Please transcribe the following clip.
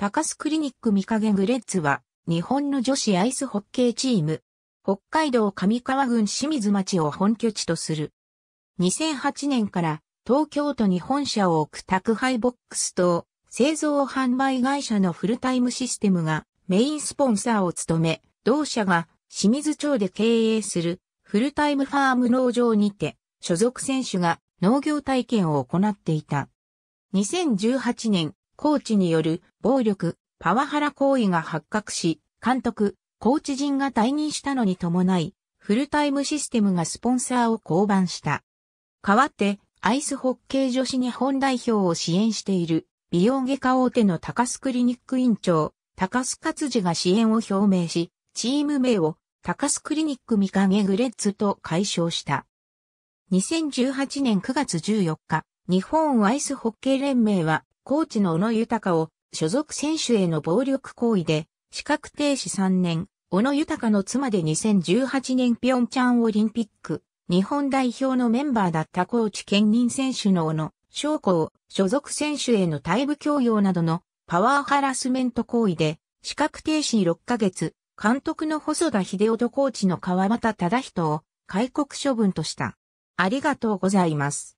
高須クリニック三影グレッツは、日本の女子アイスホッケーチーム、北海道上川郡清水町を本拠地とする。2008年から東京都に本社を置く宅配ボックスと製造販売会社のフルタイムシステムがメインスポンサーを務め、同社が清水町で経営するフルタイムファーム農場にて所属選手が農業体験を行っていた。2018年コーチによる暴力、パワハラ行為が発覚し、監督、コーチ陣が退任したのに伴い、フルタイムシステムがスポンサーを降板した。代わって、アイスホッケー女子日本代表を支援している、美容外科大手の高須クリニック院長、高須勝治が支援を表明し、チーム名を高須クリニック見影グレッツと解消した。2018年9月14日、日本アイスホッケー連盟はコーチの小野豊を所属選手への暴力行為で、資格停止3年、小野豊の妻で2018年ピョンチャンオリンピック、日本代表のメンバーだったコーチ兼任選手の小野、将校を所属選手への退部強要などのパワーハラスメント行為で、資格停止6ヶ月、監督の細田秀夫とコーチの川端忠人を、戒告処分とした。ありがとうございます。